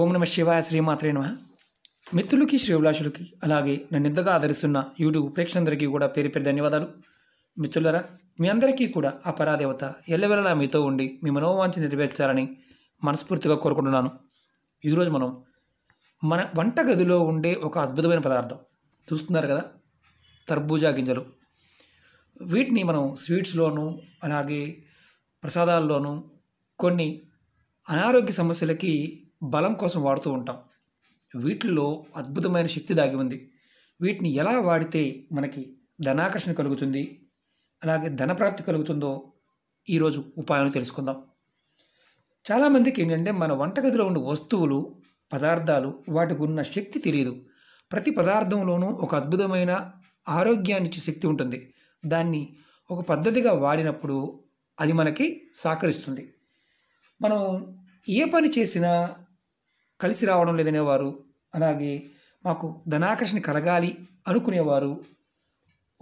ఓం నమ శివాయ శ్రీమాత్రే నమ మిత్రులకి శ్రీభిలాషులకి అలాగే నన్ను ఇంతగా ఆదరిస్తున్న యూట్యూబ్ ప్రేక్షకులందరికీ కూడా పేరు పేరు ధన్యవాదాలు మిత్రులరా మీ అందరికీ కూడా ఆ పరాదేవత ఎల్లవెల్లలా మీతో ఉండి మీ మనోవాంఛ నెరవేర్చాలని మనస్ఫూర్తిగా కోరుకుంటున్నాను ఈరోజు మనం మన వంటగదిలో ఉండే ఒక అద్భుతమైన పదార్థం చూస్తున్నారు కదా తర్బూజా గింజలు వీటిని మనం స్వీట్స్లోనూ అలాగే ప్రసాదాల్లోనూ కొన్ని అనారోగ్య సమస్యలకి బలం కోసం వాడుతూ ఉంటాం వీటిల్లో అద్భుతమైన శక్తి దాగి ఉంది వీటిని ఎలా వాడితే మనకి ధనాకర్షణ కలుగుతుంది అలాగే ధనప్రాప్తి కలుగుతుందో ఈరోజు ఉపాయం తెలుసుకుందాం చాలామందికి ఏంటంటే మన వంటగదిలో ఉన్న వస్తువులు పదార్థాలు వాటికి ఉన్న శక్తి తెలియదు ప్రతి పదార్థంలోనూ ఒక అద్భుతమైన ఆరోగ్యాన్ని ఇచ్చే శక్తి ఉంటుంది దాన్ని ఒక పద్ధతిగా వాడినప్పుడు అది మనకి సహకరిస్తుంది మనం ఏ పని చేసినా కలిసి రావడం లేదనేవారు అలాగే మాకు ధనాకర్షణ కలగాలి అనుకునేవారు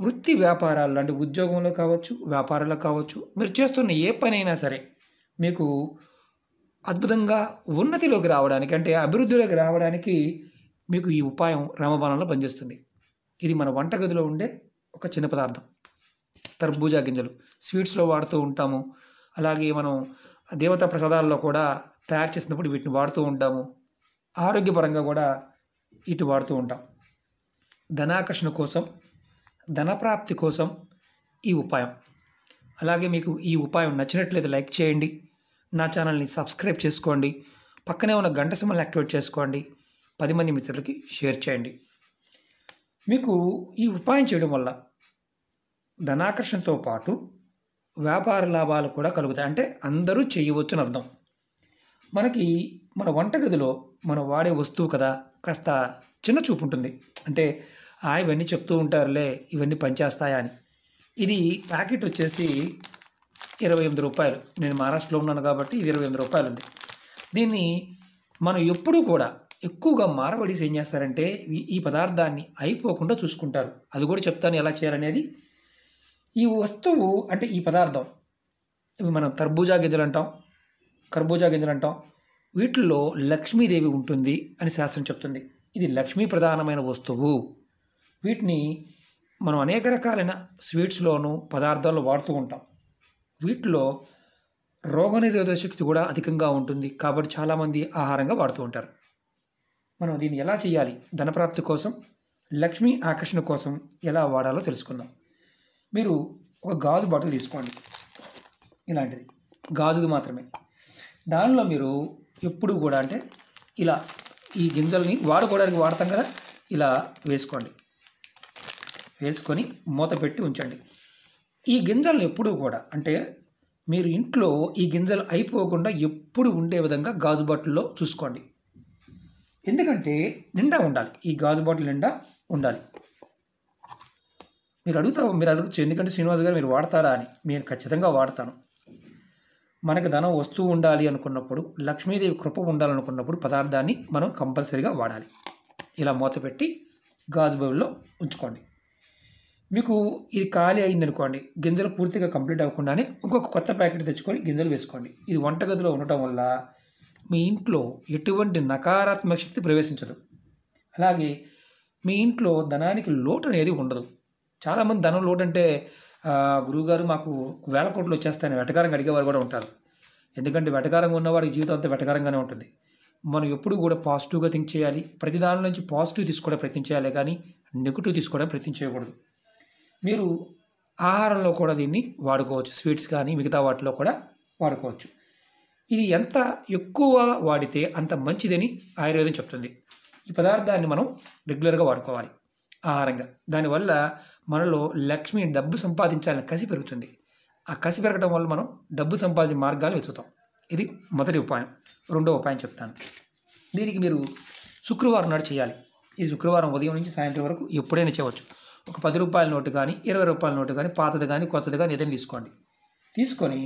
వృత్తి వ్యాపారాలు అంటే ఉద్యోగంలో కావచ్చు వ్యాపారాల్లో కావచ్చు మీరు చేస్తున్న ఏ పనైనా సరే మీకు అద్భుతంగా ఉన్నతిలోకి రావడానికి అంటే అభివృద్ధిలోకి రావడానికి మీకు ఈ ఉపాయం రామబాణంలో పనిచేస్తుంది ఇది మన వంటగదిలో ఉండే ఒక చిన్న పదార్థం తర్బూజా గింజలు స్వీట్స్లో వాడుతూ ఉంటాము అలాగే మనం దేవతా ప్రసాదాల్లో కూడా తయారు చేసినప్పుడు వీటిని వాడుతూ ఉంటాము ఆరోగ్యపరంగా కూడా ఇటు వాడుతూ ఉంటాం ధనాకర్షణ కోసం ధనప్రాప్తి కోసం ఈ ఉపాయం అలాగే మీకు ఈ ఉపాయం నచ్చినట్లయితే లైక్ చేయండి నా ఛానల్ని సబ్స్క్రైబ్ చేసుకోండి పక్కనే ఉన్న గంట సింబల్ని యాక్టివేట్ చేసుకోండి పది మంది మిత్రులకి షేర్ చేయండి మీకు ఈ ఉపాయం చేయడం వల్ల ధనాకర్షణతో పాటు వ్యాపార లాభాలు కూడా కలుగుతాయి అంటే అందరూ అని అర్థం మనకి మన వంటగదిలో మనం వాడే వస్తువు కదా కాస్త చిన్న చూపు ఉంటుంది అంటే ఆ ఇవన్నీ చెప్తూ ఉంటారులే ఇవన్నీ పనిచేస్తాయా అని ఇది ప్యాకెట్ వచ్చేసి ఇరవై ఎనిమిది రూపాయలు నేను మహారాష్ట్రలో ఉన్నాను కాబట్టి ఇది ఇరవై ఎనిమిది రూపాయలు ఉంది దీన్ని మనం ఎప్పుడూ కూడా ఎక్కువగా మార్వడీస్ ఏం చేస్తారంటే ఈ పదార్థాన్ని అయిపోకుండా చూసుకుంటారు అది కూడా చెప్తాను ఎలా చేయాలనేది ఈ వస్తువు అంటే ఈ పదార్థం మనం తర్బూజా గింజలు అంటాం కర్బూజా గింజలు అంటాం వీటిల్లో లక్ష్మీదేవి ఉంటుంది అని శాస్త్రం చెప్తుంది ఇది లక్ష్మీ ప్రధానమైన వస్తువు వీటిని మనం అనేక రకాలైన స్వీట్స్లోనూ పదార్థాల్లో వాడుతూ ఉంటాం వీటిలో రోగనిరోధక శక్తి కూడా అధికంగా ఉంటుంది కాబట్టి చాలామంది ఆహారంగా వాడుతూ ఉంటారు మనం దీన్ని ఎలా చేయాలి ధనప్రాప్తి కోసం లక్ష్మీ ఆకర్షణ కోసం ఎలా వాడాలో తెలుసుకుందాం మీరు ఒక గాజు బాటిల్ తీసుకోండి ఇలాంటిది గాజుది మాత్రమే దానిలో మీరు ఎప్పుడు కూడా అంటే ఇలా ఈ గింజల్ని వాడుకోవడానికి వాడతాం కదా ఇలా వేసుకోండి వేసుకొని మూత పెట్టి ఉంచండి ఈ గింజలను ఎప్పుడూ కూడా అంటే మీరు ఇంట్లో ఈ గింజలు అయిపోకుండా ఎప్పుడు ఉండే విధంగా గాజు బాటిల్లో చూసుకోండి ఎందుకంటే నిండా ఉండాలి ఈ గాజు బాటిల్ నిండా ఉండాలి మీరు అడుగుతా మీరు అడగచ్చు ఎందుకంటే శ్రీనివాస్ గారు మీరు వాడతారా అని నేను ఖచ్చితంగా వాడతాను మనకు ధనం వస్తూ ఉండాలి అనుకున్నప్పుడు లక్ష్మీదేవి కృప ఉండాలనుకున్నప్పుడు పదార్థాన్ని మనం కంపల్సరీగా వాడాలి ఇలా మూతపెట్టి గాజు బౌల్లో ఉంచుకోండి మీకు ఇది ఖాళీ అయింది అనుకోండి గింజలు పూర్తిగా కంప్లీట్ అవ్వకుండానే ఇంకొక కొత్త ప్యాకెట్ తెచ్చుకొని గింజలు వేసుకోండి ఇది వంటగదిలో ఉండటం వల్ల మీ ఇంట్లో ఎటువంటి నకారాత్మక శక్తి ప్రవేశించదు అలాగే మీ ఇంట్లో ధనానికి లోటు అనేది ఉండదు చాలామంది ధనం లోటు అంటే గురువుగారు మాకు వేల కోట్లు వచ్చేస్తాయని వెటకారంగా అడిగేవారు కూడా ఉంటారు ఎందుకంటే వెటకారంగా ఉన్నవాడికి జీవితం అంతా వెటకారంగానే ఉంటుంది మనం ఎప్పుడు కూడా పాజిటివ్గా థింక్ చేయాలి ప్రతి దాని నుంచి పాజిటివ్ తీసుకోవడం ప్రయత్నం చేయాలి కానీ నెగిటివ్ తీసుకోవడం ప్రయత్నం చేయకూడదు మీరు ఆహారంలో కూడా దీన్ని వాడుకోవచ్చు స్వీట్స్ కానీ మిగతా వాటిలో కూడా వాడుకోవచ్చు ఇది ఎంత ఎక్కువ వాడితే అంత మంచిదని ఆయుర్వేదం చెప్తుంది ఈ పదార్థాన్ని మనం రెగ్యులర్గా వాడుకోవాలి ఆహారంగా దానివల్ల మనలో లక్ష్మి డబ్బు సంపాదించాలని కసి పెరుగుతుంది ఆ కసి పెరగడం వల్ల మనం డబ్బు సంపాదించే మార్గాలు వెతుకుతాం ఇది మొదటి ఉపాయం రెండో ఉపాయం చెప్తాను దీనికి మీరు శుక్రవారం నాడు చేయాలి ఈ శుక్రవారం ఉదయం నుంచి సాయంత్రం వరకు ఎప్పుడైనా చేయవచ్చు ఒక పది రూపాయల నోటు కానీ ఇరవై రూపాయల నోటు కానీ పాతది కానీ కొత్తది కానీ ఏదైనా తీసుకోండి తీసుకొని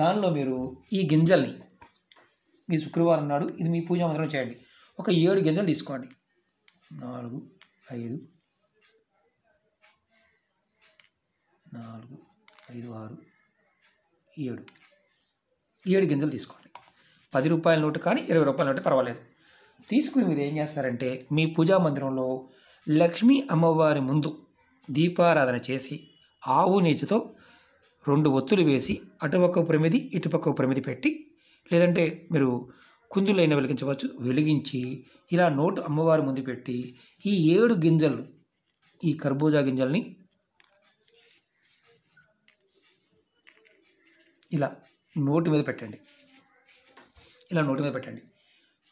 దానిలో మీరు ఈ గింజల్ని మీ శుక్రవారం నాడు ఇది మీ పూజ మందిరం చేయండి ఒక ఏడు గింజలు తీసుకోండి నాలుగు ఐదు నాలుగు ఐదు ఆరు ఏడు ఏడు గింజలు తీసుకోండి పది రూపాయల నోటు కానీ ఇరవై రూపాయల నోటు పర్వాలేదు తీసుకుని మీరు ఏం చేస్తారంటే మీ పూజా మందిరంలో లక్ష్మీ అమ్మవారి ముందు దీపారాధన చేసి ఆవు నీచుతో రెండు ఒత్తులు వేసి అటుపక్క ప్రమిది ఇటుపక్క ప్రమిది పెట్టి లేదంటే మీరు కుందులైన వెలిగించవచ్చు వెలిగించి ఇలా నోటు అమ్మవారి ముందు పెట్టి ఈ ఏడు గింజలు ఈ కర్బూజా గింజల్ని ఇలా నోటి మీద పెట్టండి ఇలా నోటి మీద పెట్టండి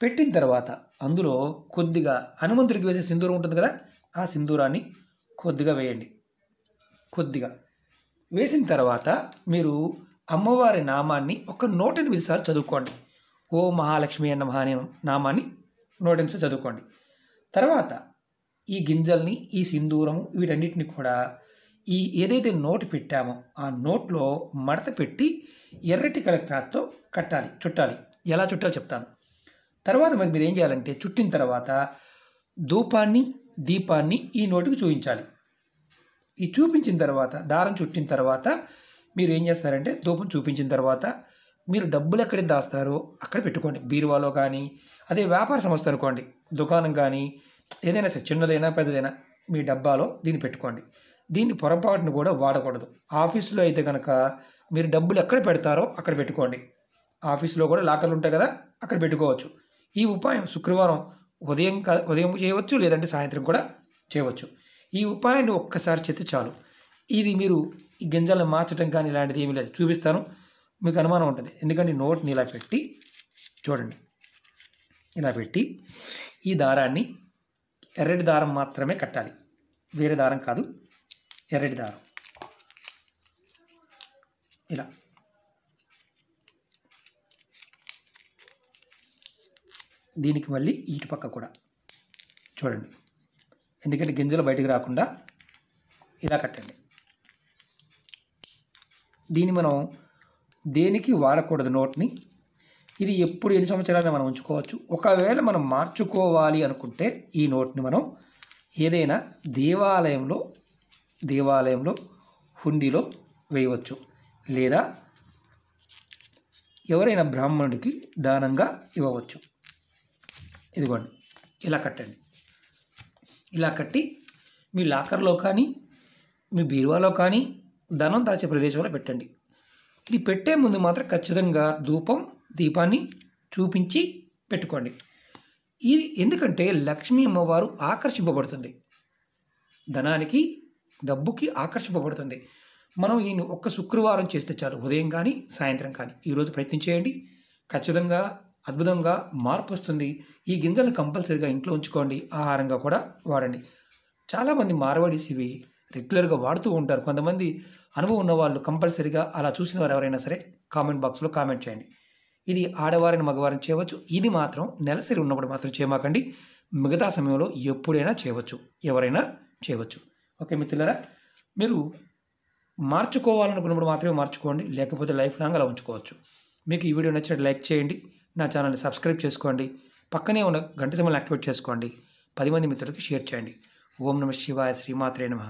పెట్టిన తర్వాత అందులో కొద్దిగా హనుమంతుడికి వేసే సింధూరం ఉంటుంది కదా ఆ సింధూరాన్ని కొద్దిగా వేయండి కొద్దిగా వేసిన తర్వాత మీరు అమ్మవారి నామాన్ని ఒక నూట ఎనిమిది సార్లు చదువుకోండి ఓ మహాలక్ష్మి అన్న మహాని నామాన్ని నూట ఎనిమిది చదువుకోండి తర్వాత ఈ గింజల్ని ఈ సింధూరము వీటన్నిటిని కూడా ఈ ఏదైతే నోట్ పెట్టామో ఆ నోట్లో మడత పెట్టి ఎర్రటి కలర్ క్లాత్తో కట్టాలి చుట్టాలి ఎలా చుట్టాలో చెప్తాను తర్వాత మరి మీరు ఏం చేయాలంటే చుట్టిన తర్వాత ధూపాన్ని దీపాన్ని ఈ నోటుకు చూపించాలి ఈ చూపించిన తర్వాత దారం చుట్టిన తర్వాత మీరు ఏం చేస్తారంటే ధూపం చూపించిన తర్వాత మీరు డబ్బులు ఎక్కడ దాస్తారో అక్కడ పెట్టుకోండి బీరువాలో కానీ అదే వ్యాపార సంస్థ అనుకోండి దుకాణం కానీ ఏదైనా సరే చిన్నదైనా పెద్దదైనా మీ డబ్బాలో దీన్ని పెట్టుకోండి దీన్ని పొరపాటును కూడా వాడకూడదు ఆఫీస్లో అయితే కనుక మీరు డబ్బులు ఎక్కడ పెడతారో అక్కడ పెట్టుకోండి ఆఫీస్లో కూడా లాకర్లు ఉంటాయి కదా అక్కడ పెట్టుకోవచ్చు ఈ ఉపాయం శుక్రవారం ఉదయం ఉదయం చేయవచ్చు లేదంటే సాయంత్రం కూడా చేయవచ్చు ఈ ఉపాయాన్ని ఒక్కసారి చేస్తే చాలు ఇది మీరు ఈ గింజలను మార్చడం కానీ ఇలాంటిది ఏమీ లేదు చూపిస్తాను మీకు అనుమానం ఉంటుంది ఎందుకంటే నోట్ని ఇలా పెట్టి చూడండి ఇలా పెట్టి ఈ దారాన్ని ఎర్రటి దారం మాత్రమే కట్టాలి వేరే దారం కాదు ఎర్రటి దారం ఇలా దీనికి మళ్ళీ ఇటు పక్క కూడా చూడండి ఎందుకంటే గింజలు బయటకు రాకుండా ఇలా కట్టండి దీన్ని మనం దేనికి వాడకూడదు నోట్ని ఇది ఎప్పుడు ఎన్ని సంవత్సరాలు మనం ఉంచుకోవచ్చు ఒకవేళ మనం మార్చుకోవాలి అనుకుంటే ఈ నోట్ని మనం ఏదైనా దేవాలయంలో దేవాలయంలో హుండీలో వేయవచ్చు లేదా ఎవరైనా బ్రాహ్మణుడికి దానంగా ఇవ్వవచ్చు ఇదిగోండి ఇలా కట్టండి ఇలా కట్టి మీ లాకర్లో కానీ మీ బీరువాలో కానీ ధనం దాచే ప్రదేశంలో పెట్టండి ఇది పెట్టే ముందు మాత్రం ఖచ్చితంగా ధూపం దీపాన్ని చూపించి పెట్టుకోండి ఇది ఎందుకంటే లక్ష్మీ అమ్మవారు ఆకర్షింపబడుతుంది ధనానికి డబ్బుకి ఆకర్షింపబడుతుంది మనం ఈయన ఒక్క శుక్రవారం చేస్తే చాలు ఉదయం కానీ సాయంత్రం కానీ ఈరోజు ప్రయత్నం చేయండి ఖచ్చితంగా అద్భుతంగా మార్పు వస్తుంది ఈ గింజలను కంపల్సరీగా ఇంట్లో ఉంచుకోండి ఆహారంగా కూడా వాడండి చాలామంది మార్వాడీస్ రెగ్యులర్గా వాడుతూ ఉంటారు కొంతమంది అనుభవం ఉన్న వాళ్ళు కంపల్సరీగా అలా చూసిన వారు ఎవరైనా సరే కామెంట్ బాక్స్లో కామెంట్ చేయండి ఇది ఆడవారిని మగవారిని చేయవచ్చు ఇది మాత్రం నెలసరి ఉన్నప్పుడు మాత్రం చేయమాకండి మిగతా సమయంలో ఎప్పుడైనా చేయవచ్చు ఎవరైనా చేయవచ్చు ఓకే మిత్రులరా మీరు మార్చుకోవాలనుకున్నప్పుడు మాత్రమే మార్చుకోండి లేకపోతే లైఫ్ లాంగ్ అలా ఉంచుకోవచ్చు మీకు ఈ వీడియో నచ్చినట్టు లైక్ చేయండి నా ఛానల్ని సబ్స్క్రైబ్ చేసుకోండి పక్కనే ఉన్న గంట సమయం యాక్టివేట్ చేసుకోండి పది మంది మిత్రులకి షేర్ చేయండి ఓం నమ శివాయ శ్రీమాత్రే నమ